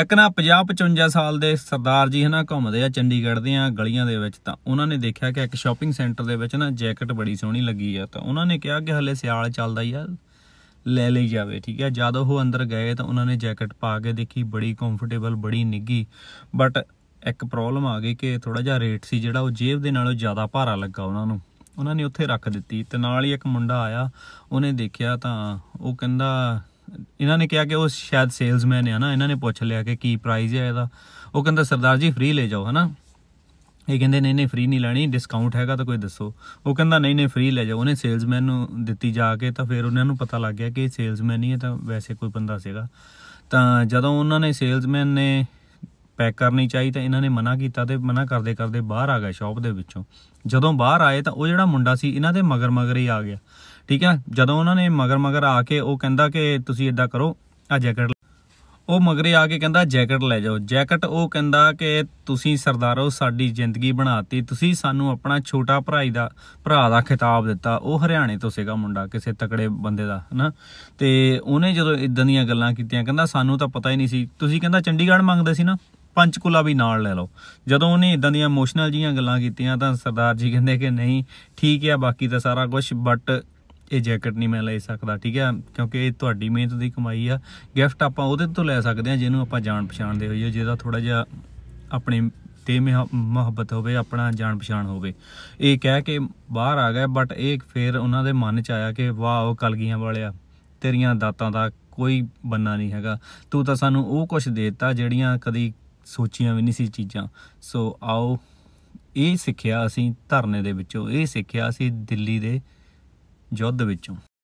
ਇੱਕ ਨਾ 50 55 ਸਾਲ ਦੇ ਸਰਦਾਰ ਜੀ ਹਨਾ ਘੁੰਮਦੇ ਆ ਚੰਡੀਗੜ੍ਹ ਦੀਆਂ ਗਲੀਆਂ ਦੇ ਵਿੱਚ ਤਾਂ ਉਹਨਾਂ ਨੇ ਦੇਖਿਆ ਕਿ ਇੱਕ ਸ਼ਾਪਿੰਗ ਸੈਂਟਰ ਦੇ ਵਿੱਚ ਨਾ ਜੈਕਟ ਬੜੀ ਸੋਹਣੀ ਲੱਗੀ ਆ ਤਾਂ ਉਹਨਾਂ ਨੇ ਕਿਹਾ ਕਿ ਹਲੇ ਸਿਆਲ ਚੱਲਦਾ ਹੀ ਆ ਲੈ ਲਈ ਜਾਵੇ ਠੀਕ ਹੈ ਜਦ ਉਹ ਅੰਦਰ ਗਏ ਤਾਂ ਉਹਨਾਂ ਨੇ ਜੈਕਟ ਪਾ ਕੇ ਦੇਖੀ ਬੜੀ ਕੰਫਰਟੇਬਲ ਬੜੀ ਨਿੱਗੀ ਬਟ ਇੱਕ ਪ੍ਰੋਬਲਮ ਆ ਗਈ ਕਿ ਥੋੜਾ ਜਿਹਾ ਰੇਟ ਸੀ ਜਿਹੜਾ ਉਹ ਜੇਬ ਦੇ ਨਾਲੋਂ ਜ਼ਿਆਦਾ ਭਾਰਾ ਲੱਗਾ ਉਹਨਾਂ ਨੂੰ ਉਹਨਾਂ ਨੇ ਉੱਥੇ ਰੱਖ ਦਿੱਤੀ ਤੇ ਨਾਲ ਹੀ ਇੱਕ ਮੁੰਡਾ ਆਇਆ ਉਹਨੇ ਦੇਖਿਆ ਤਾਂ ਉਹ ਕਹਿੰਦਾ ਇਹਨਾਂ ਨੇ ਕਿਹਾ ਕਿ ਉਹ ਸ਼ਾਇਦ ਸੇਲਜ਼ਮੈਨ ਹੈ ਨਾ ਇਹਨਾਂ ਨੇ ਪੁੱਛ ਲਿਆ ਕਿ ਕੀ ਪ੍ਰਾਈਸ ਹੈ ਇਹਦਾ ਉਹ ਕਹਿੰਦਾ ਸਰਦਾਰ ਜੀ ਫ੍ਰੀ ਲੈ ਜਾਓ ਹਨਾ ਇਹ ਕਹਿੰਦੇ ਨਹੀਂ ਨਹੀਂ ਫ੍ਰੀ ਨਹੀਂ ਲੈਣੀ ਡਿਸਕਾਊਂਟ ਹੈਗਾ ਤਾਂ ਕੋਈ ਦੱਸੋ ਉਹ ਕਹਿੰਦਾ ਨਹੀਂ ਨਹੀਂ ਫ੍ਰੀ ਲੈ ਜਾਓ ਉਹਨੇ ਸੇਲਜ਼ਮੈਨ ਨੂੰ ਦਿੱਤੀ ਜਾ ਕੇ ਤਾਂ ਫਿਰ ਉਹਨਾਂ ਨੂੰ ਪਤਾ ਲੱਗ ਗਿਆ ਕਿ ਇਹ ਸੇਲਜ਼ਮੈਨ ਨਹੀਂ ਹੈ ਤਾਂ ਵੈਸੇ ਕੋਈ ਬੰਦਾ ਸੀਗਾ ਤਾਂ ਜਦੋਂ ਉਹਨਾਂ ਨੇ ਸੇਲਜ਼ਮੈਨ ਨੇ ਪੈਕ ਕਰਨੀ ਚਾਹੀ ਤਾਂ ਇਹਨਾਂ ਨੇ ਮਨਾ ਕੀਤਾ ਤੇ ਮਨਾ ਕਰਦੇ ਕਰਦੇ ਬਾਹਰ ਆ ਗਿਆ ਸ਼ਾਪ ਦੇ ਵਿੱਚੋਂ ਜਦੋਂ ਬਾਹਰ ਆਏ ਤਾਂ ਉਹ ਜਿਹੜਾ ਮੁੰਡਾ ਸੀ ਇਹਨਾਂ ਦੇ ਮਗਰ ਮਗਰ ਹੀ ਆ ਗਿਆ ਠੀਕ ਹੈ ਜਦੋਂ ਉਹਨਾਂ ਨੇ ਮਗਰ ਮਗਰ ਆ ਕੇ ਉਹ ਕਹਿੰਦਾ ਕਿ ਤੁਸੀਂ ਇਦਾਂ ਕਰੋ ਆ ਜੈਕਟ ਉਹ ਮਗਰੇ ਆ ਕੇ ਕਹਿੰਦਾ ਜੈਕਟ ਲੈ ਜਾਓ ਜੈਕਟ ਉਹ ਕਹਿੰਦਾ ਕਿ ਤੁਸੀਂ ਸਰਦਾਰੋ ਸਾਡੀ ਜ਼ਿੰਦਗੀ ਬਣਾਤੀ ਤੁਸੀਂ ਸਾਨੂੰ ਆਪਣਾ ਛੋਟਾ ਭਰਾਈ ਦਾ ਭਰਾ ਦਾ ਖਿਤਾਬ ਦਿੱਤਾ ਉਹ ਹਰਿਆਣੇ ਤੋਂ ਸੀਗਾ ਮੁੰਡਾ ਕਿਸੇ ਤਕੜੇ ਬੰਦੇ ਦਾ ਹਨਾ ਤੇ ਉਹਨੇ ਜਦੋਂ ਇਦਾਂ ਦੀਆਂ ਗੱਲਾਂ ਕੀਤੀਆਂ ਕਹਿੰਦਾ ਸਾਨੂੰ ਤਾਂ ਪਤਾ ਹੀ ਨਹੀਂ ਸੀ ਤੁਸੀਂ ਕਹਿੰਦਾ ਚੰਡੀਗੜ੍ਹ ਮੰਗਦੇ ਸੀ ਨਾ ਪੰਚਕੁਲਾ ਵੀ ਨਾਲ ਲੈ ਲਓ ਜਦੋਂ ਉਹਨੇ ਇਦਾਂ ਦੀਆਂ ਇਮੋਸ਼ਨਲ ਜੀਆਂ ਗੱਲਾਂ ਕੀਤੀਆਂ ਤਾਂ ਸਰਦਾਰ ਜੀ ਕਹਿੰਦੇ ਕਿ ਨਹੀਂ ਠੀਕ ਹੈ ਬਾਕੀ ਤਾਂ ਸਾਰਾ ਕੁਝ ਬਟ ਇਹ ਜੈਕਟ ਨਹੀਂ ਮੈਂ ਲੈ ਸਕਦਾ ਠੀਕ ਹੈ ਕਿਉਂਕਿ ਇਹ ਤੁਹਾਡੀ ਮਿਹਨਤ ਦੀ ਕਮਾਈ ਆ ਗਿਫਟ ਆਪਾਂ ਉਹਦੇ ਤੋਂ ਲੈ ਸਕਦੇ ਆ ਜਿਹਨੂੰ ਆਪਾਂ ਜਾਣ ਪਛਾਣਦੇ ਹੋਈਏ ਜਿਹਦਾ ਥੋੜਾ ਜਿਹਾ ਆਪਣੇ ਤੇ ਮੁਹੱਬਤ ਹੋਵੇ ਆਪਣਾ ਜਾਣ ਪਛਾਣ ਹੋਵੇ ਇਹ ਕਹਿ ਕੇ ਬਾਹਰ ਆ ਗਏ ਬਟ ਇਹ ਫਿਰ ਉਹਨਾਂ ਦੇ ਮਨ 'ਚ ਆਇਆ ਕਿ ਵਾਹ ਉਹ ਕਲਗੀਆਂ ਵਾਲਿਆ ਤੇਰੀਆਂ ਦਾਤਾਂ ਦਾ ਕੋਈ ਬੰਨਾ ਨਹੀਂ ਹੈਗਾ ਤੂੰ ਤਾਂ ਸਾਨੂੰ ਉਹ ਕੁਝ ਦੇ ਦਿੱਤਾ ਜਿਹੜੀਆਂ ਕਦੀ ਸੋਚੀਆਂ ਵੀ ਨਹੀਂ ਸੀ ਚੀਜ਼ਾਂ ਸੋ ਆਓ ਇਹ ਸਿੱਖਿਆ ਅਸੀਂ ਧਰਨੇ ਦੇ ਵਿੱਚੋਂ ਇਹ ਸਿੱਖਿਆ ਅਸੀਂ ਦਿੱਲੀ ਦੇ ਯੁੱਧ ਵਿੱਚੋਂ